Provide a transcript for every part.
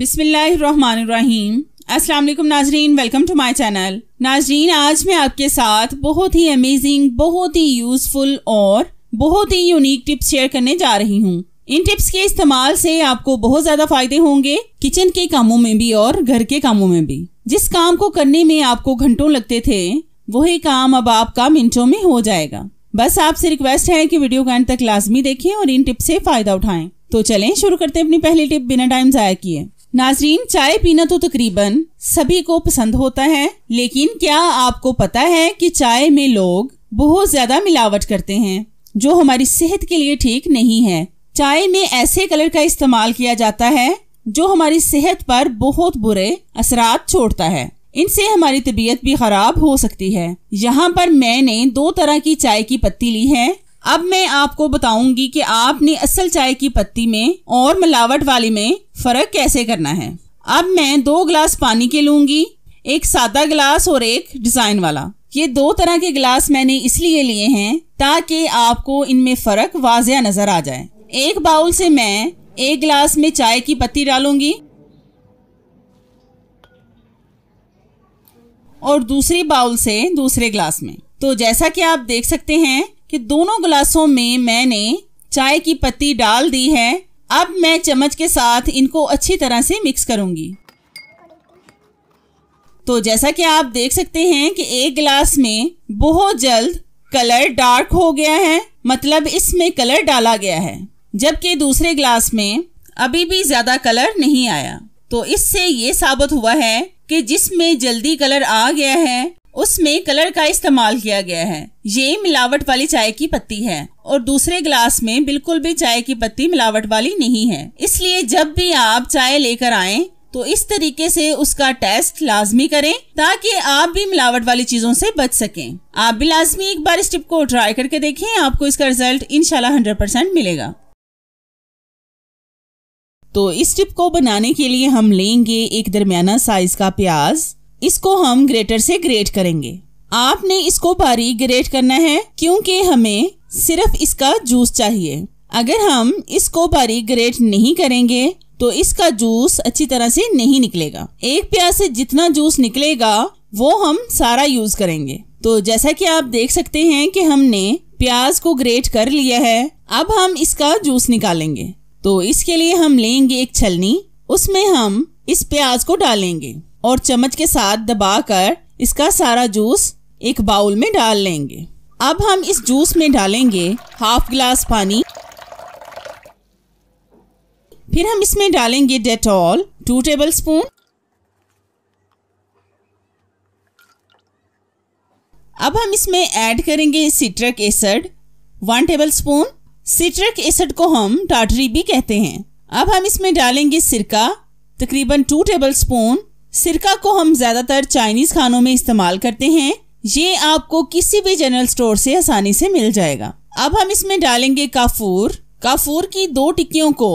बिसमीम अस्सलाम नाजरीन वेलकम टू माय चैनल नाजरीन आज मैं आपके साथ बहुत ही अमेजिंग बहुत ही यूज़फुल और बहुत ही यूनिक टिप्स शेयर करने जा रही हूँ इन टिप्स के इस्तेमाल से आपको बहुत ज़्यादा फायदे होंगे किचन के कामों में भी और घर के कामों में भी जिस काम को करने में आपको घंटों लगते थे वही काम अब आपका मिनटों में हो जाएगा बस आपसे रिक्वेस्ट है कि वीडियो को एंड तक लाजमी देखें और इन टिप्स से फ़ायदा उठाएं तो चलें शुरू करते हैं अपनी पहली टिप बिना टाइम ज़ाया किए नाजरीन चाय पीना तो तकरीबन सभी को पसंद होता है लेकिन क्या आपको पता है कि चाय में लोग बहुत ज्यादा मिलावट करते हैं जो हमारी सेहत के लिए ठीक नहीं है चाय में ऐसे कलर का इस्तेमाल किया जाता है जो हमारी सेहत पर बहुत बुरे असरात छोड़ता है इनसे हमारी तबीयत भी खराब हो सकती है यहाँ पर मैंने दो तरह की चाय की पत्ती ली है अब मैं आपको बताऊंगी कि आपने असल चाय की पत्ती में और मिलावट वाली में फर्क कैसे करना है अब मैं दो गिलास पानी के लूंगी एक सादा गिलास और एक डिजाइन वाला ये दो तरह के गिलास मैंने इसलिए लिए हैं ताकि आपको इनमें फर्क वाजिया नजर आ जाए एक बाउल से मैं एक गिलास में चाय की पत्ती डालूंगी और दूसरी बाउल से दूसरे गिलास में तो जैसा कि आप देख सकते हैं कि दोनों गिलासों में मैंने चाय की पत्ती डाल दी है अब मैं चम्मच के साथ इनको अच्छी तरह से मिक्स करूंगी तो जैसा कि आप देख सकते हैं कि एक गिलास में बहुत जल्द कलर डार्क हो गया है मतलब इसमें कलर डाला गया है जबकि दूसरे गिलास में अभी भी ज्यादा कलर नहीं आया तो इससे ये साबित हुआ है कि जिसमें जल्दी कलर आ गया है उसमें कलर का इस्तेमाल किया गया है ये मिलावट वाली चाय की पत्ती है और दूसरे ग्लास में बिल्कुल भी चाय की पत्ती मिलावट वाली नहीं है इसलिए जब भी आप चाय लेकर आए तो इस तरीके से उसका टेस्ट लाजमी करें ताकि आप भी मिलावट वाली चीजों से बच सकें आप भी लाजमी एक बार इस टिप को ट्राई करके देखें आपको इसका रिजल्ट इनशाला 100 परसेंट मिलेगा तो इस टिप को बनाने के लिए हम लेंगे एक दरमियाना साइज का प्याज इसको हम ग्रेटर से ग्रेट करेंगे आपने इसको बारीक ग्रेट करना है क्योंकि हमें सिर्फ इसका जूस चाहिए अगर हम इसको बारीक ग्रेट नहीं करेंगे तो इसका जूस अच्छी तरह से नहीं निकलेगा एक प्याज से जितना जूस निकलेगा वो हम सारा यूज करेंगे तो जैसा कि आप देख सकते हैं कि हमने प्याज को ग्रेट कर लिया है अब हम इसका जूस निकालेंगे तो इसके लिए हम लेंगे एक छलनी उसमें हम इस प्याज को डालेंगे और चम्मच के साथ दबाकर इसका सारा जूस एक बाउल में डाल लेंगे अब हम इस जूस में डालेंगे हाफ गिलास पानी फिर हम इसमें डालेंगे डेटॉल टू टेबल स्पून अब हम इसमें ऐड करेंगे citric acid one tablespoon citric acid को हम टाटरी भी कहते हैं अब हम इसमें डालेंगे सिरका तकरीबन टू टेबल स्पून सिरका को हम ज़्यादातर चाइनीज़ खानों में इस्तेमाल करते हैं ये आपको किसी भी जनरल स्टोर से आसानी से मिल जाएगा अब हम इसमें डालेंगे काफूर काफूर की दो टिक्कियों को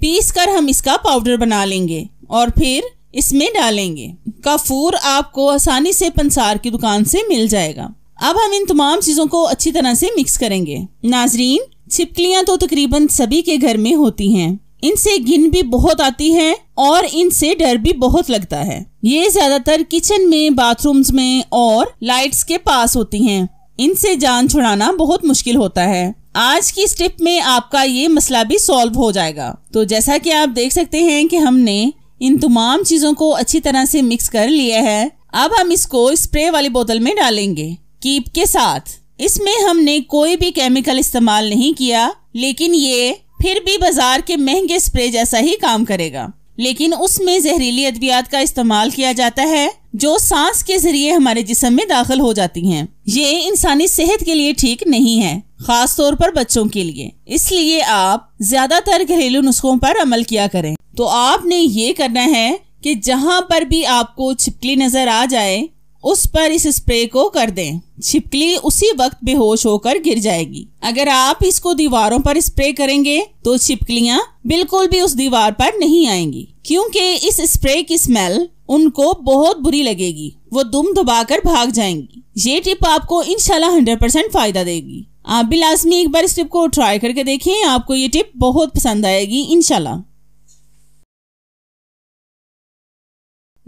पीस कर हम इसका पाउडर बना लेंगे और फिर इसमें डालेंगे काफूर आपको आसानी से पंसार की दुकान से मिल जाएगा अब हम इन तमाम चीज़ों को अच्छी तरह से मिक्स करेंगे नाजरीन छिपकलियाँ तो तकरीबन सभी के घर में होती हैं इनसे गिन भी बहुत आती है और इनसे डर भी बहुत लगता है ये ज्यादातर किचन में बाथरूम्स में और लाइट्स के पास होती हैं। इनसे जान छुड़ाना बहुत मुश्किल होता है आज की स्टेप में आपका ये मसला भी सॉल्व हो जाएगा तो जैसा कि आप देख सकते हैं कि हमने इन तमाम चीजों को अच्छी तरह से मिक्स कर लिया है अब हम इसको स्प्रे वाली बोतल में डालेंगे कीप के साथ इसमें हमने कोई भी केमिकल इस्तेमाल नहीं किया लेकिन ये फिर भी बाजार के महंगे स्प्रे जैसा ही काम करेगा लेकिन उसमें जहरीली अद्वियात का इस्तेमाल किया जाता है जो सांस के जरिए हमारे जिसम में दाखिल हो जाती हैं। ये इंसानी सेहत के लिए ठीक नहीं है खास तौर पर बच्चों के लिए इसलिए आप ज्यादातर घरेलू नुस्खों पर अमल किया करें तो आपने ये करना है कि जहाँ पर भी आपको छिपकली नजर आ जाए उस पर इस स्प्रे को कर दें छिपकली उसी वक्त बेहोश होकर गिर जाएगी अगर आप इसको दीवारों पर स्प्रे करेंगे तो छिपकलियाँ बिल्कुल भी उस दीवार पर नहीं आएंगी क्योंकि इस स्प्रे की स्मेल उनको बहुत बुरी लगेगी वो दुम दबाकर भाग जाएंगी ये टिप आपको इनशाला हंड्रेड परसेंट फायदा देगी आप भी लाजमी एक बार इस टिप को ट्राई करके देखें आपको ये टिप बहुत पसंद आएगी इनशाला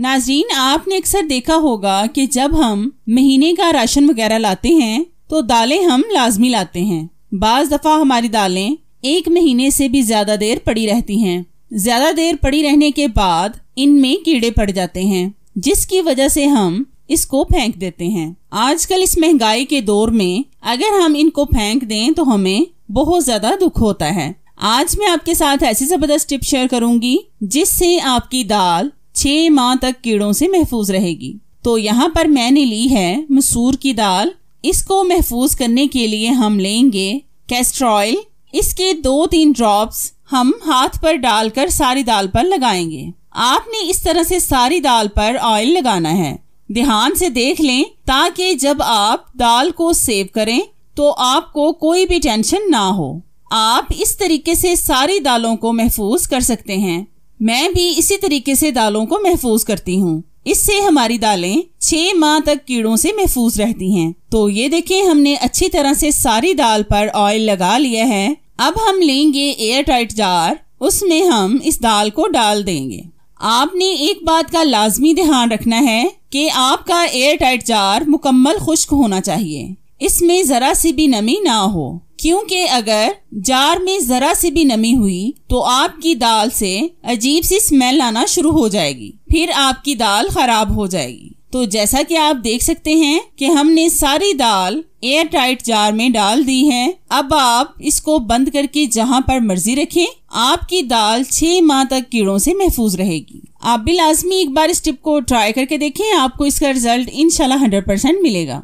नाजरीन आपने अक्सर देखा होगा कि जब हम महीने का राशन वगैरह लाते हैं तो दालें हम लाजमी लाते हैं बाज दफ़ा हमारी दालें एक महीने से भी ज़्यादा देर पड़ी रहती हैं ज़्यादा देर पड़ी रहने के बाद इनमें कीड़े पड़ जाते हैं जिसकी वजह से हम इसको फेंक देते हैं आजकल इस महंगाई के दौर में अगर हम इनको फेंक दें तो हमें बहुत ज़्यादा दुख होता है आज मैं आपके साथ ऐसी ज़बरदस्त टिप शेयर करूंगी जिससे आपकी दाल छः माह तक कीड़ों से महफूज रहेगी तो यहाँ पर मैंने ली है मसूर की दाल इसको महफूज करने के लिए हम लेंगे कैस्टर ऑयल इसके दो तीन ड्रॉप्स हम हाथ पर डालकर सारी दाल पर लगाएंगे आपने इस तरह से सारी दाल पर ऑयल लगाना है ध्यान से देख लें ताकि जब आप दाल को सेव करें तो आपको कोई भी टेंशन ना हो आप इस तरीके से सारी दालों को महफूज कर सकते हैं मैं भी इसी तरीके से दालों को महफूज करती हूँ इससे हमारी दालें छः माह तक कीड़ों से महफूज रहती हैं तो ये देखें हमने अच्छी तरह से सारी दाल पर ऑयल लगा लिया है अब हम लेंगे एयर टाइट जार उसमें हम इस दाल को डाल देंगे आपने एक बात का लाजमी ध्यान रखना है कि आपका एयर टाइट जार मुकम्मल खुश्क होना चाहिए इसमें ज़रा सी भी नमी ना हो क्योंकि अगर जार में ज़रा सी भी नमी हुई तो आपकी दाल से अजीब सी स्मेल आना शुरू हो जाएगी फिर आपकी दाल खराब हो जाएगी तो जैसा कि आप देख सकते हैं कि हमने सारी दाल एयर टाइट जार में डाल दी है अब आप इसको बंद करके जहाँ पर मर्जी रखें आपकी दाल छह माह तक कीड़ों से महफूज रहेगी आप भी लाजमी एक बार इस टिप को ट्राई करके देखें आपको इसका रिजल्ट इनशाला हंड्रेड परसेंट मिलेगा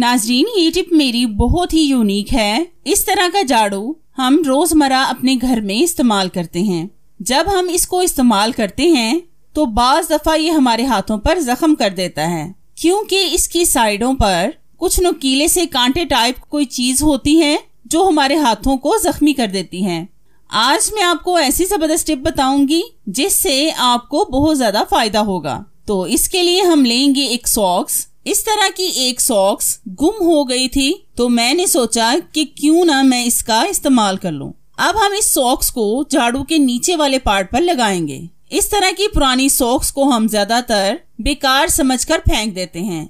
नाजरीन ये टिप मेरी बहुत ही यूनिक है इस तरह का झाड़ू हम रोजमर्रा अपने घर में इस्तेमाल करते हैं जब हम इसको इस्तेमाल करते हैं तो बाज दफा ये हमारे हाथों पर जख्म कर देता है क्योंकि इसकी साइडों पर कुछ नुकीले से कांटे टाइप कोई चीज होती है जो हमारे हाथों को जख्मी कर देती है आज मैं आपको ऐसी जबरदस्त टिप बताऊंगी जिससे आपको बहुत ज्यादा फायदा होगा तो इसके लिए हम लेंगे एक सॉक्स इस तरह की एक सॉक्स गुम हो गई थी तो मैंने सोचा कि क्यों ना मैं इसका इस्तेमाल कर लूं। अब हम इस सॉक्स को झाड़ू के नीचे वाले पार्ट पर लगाएंगे इस तरह की पुरानी सॉक्स को हम ज्यादातर बेकार समझकर फेंक देते हैं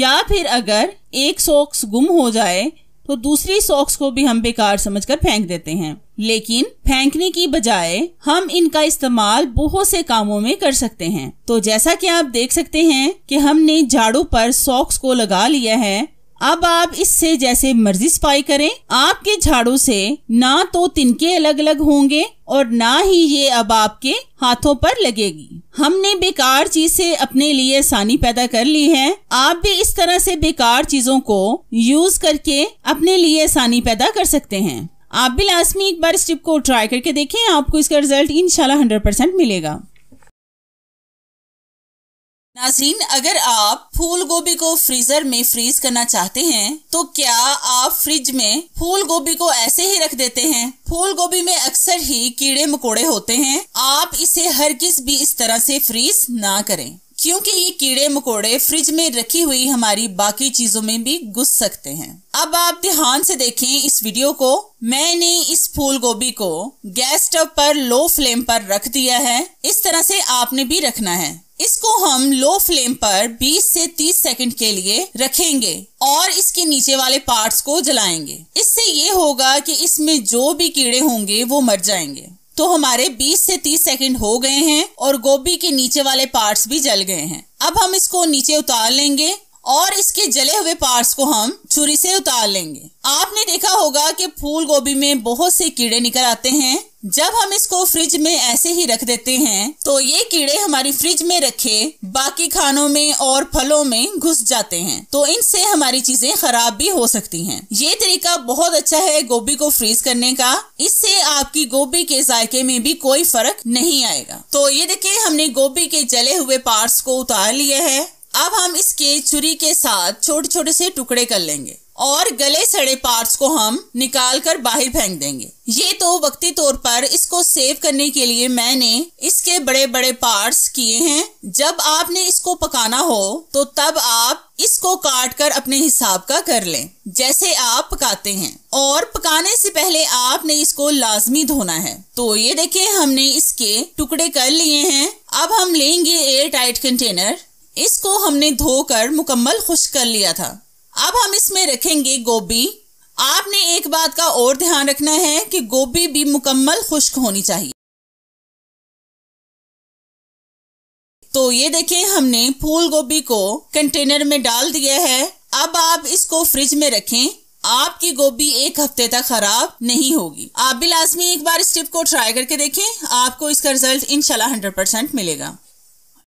या फिर अगर एक सॉक्स गुम हो जाए तो दूसरी सॉक्स को भी हम बेकार समझकर फेंक देते हैं लेकिन फेंकने की बजाय हम इनका इस्तेमाल बहुत से कामों में कर सकते हैं तो जैसा कि आप देख सकते हैं कि हमने झाड़ू पर सॉक्स को लगा लिया है अब आप इससे जैसे मर्जी सफाई करें आपके झाड़ू से ना तो तिनके अलग अलग होंगे और ना ही ये अब आपके हाथों पर लगेगी हमने बेकार चीज से अपने लिए आसानी पैदा कर ली है आप भी इस तरह से बेकार चीजों को यूज करके अपने लिए आसानी पैदा कर सकते हैं आप भी लास्ट में एक बार इस टिप को ट्राई करके देखें आपको इसका रिजल्ट इनशाला हंड्रेड परसेंट मिलेगा नाजीन अगर आप फूल गोभी को फ्रीजर में फ्रीज करना चाहते हैं तो क्या आप फ्रिज में फूल गोभी को ऐसे ही रख देते हैं फूल गोभी में अक्सर ही कीड़े मकोड़े होते हैं आप इसे हर किस भी इस तरह से फ्रीज ना करें क्योंकि ये कीड़े मकोड़े फ्रिज में रखी हुई हमारी बाकी चीजों में भी घुस सकते हैं अब आप ध्यान से देखें इस वीडियो को मैंने इस फूल गोभी को गैस स्टव पर लो फ्लेम पर रख दिया है इस तरह से आपने भी रखना है इसको हम लो फ्लेम पर 20 से 30 सेकंड के लिए रखेंगे और इसके नीचे वाले पार्ट्स को जलाएंगे इससे ये होगा कि इसमें जो भी कीड़े होंगे वो मर जाएंगे तो हमारे 20 से 30 सेकंड हो गए हैं और गोभी के नीचे वाले पार्ट्स भी जल गए हैं अब हम इसको नीचे उतार लेंगे और इसके जले हुए पार्ट्स को हम छुरी से उतार लेंगे आपने देखा होगा कि फूल गोभी में बहुत से कीड़े निकल आते हैं जब हम इसको फ्रिज में ऐसे ही रख देते हैं तो ये कीड़े हमारी फ्रिज में रखे बाकी खानों में और फलों में घुस जाते हैं तो इनसे हमारी चीजें खराब भी हो सकती हैं। ये तरीका बहुत अच्छा है गोभी को फ्रीज करने का इससे आपकी गोभी के जायके में भी कोई फर्क नहीं आएगा तो ये देखिए हमने गोभी के जले हुए पार्ट्स को उतार लिए है अब हम इसके छुरी के साथ छोटे छोटे से टुकड़े कर लेंगे और गले सड़े पार्ट्स को हम निकाल कर बाहर फेंक देंगे ये तो वक्ती तौर पर इसको सेव करने के लिए मैंने इसके बड़े बड़े पार्ट्स किए हैं जब आपने इसको पकाना हो तो तब आप इसको काट कर अपने हिसाब का कर लें जैसे आप पकाते हैं और पकाने से पहले आपने इसको लाजमी धोना है तो ये देखे हमने इसके टुकड़े कर लिए हैं अब हम लेंगे एयर टाइट कंटेनर इसको हमने धोकर मुकम्मल खुश कर लिया था अब हम इसमें रखेंगे गोभी आपने एक बात का और ध्यान रखना है कि गोभी भी मुकम्मल खुश्क होनी चाहिए तो ये देखें हमने फूल गोभी को कंटेनर में डाल दिया है अब आप इसको फ्रिज में रखें आपकी गोभी एक हफ्ते तक खराब नहीं होगी आप भी लाजमी एक बार इस टिप को ट्राई करके देखें आपको इसका रिजल्ट इनशाला हंड्रेड परसेंट मिलेगा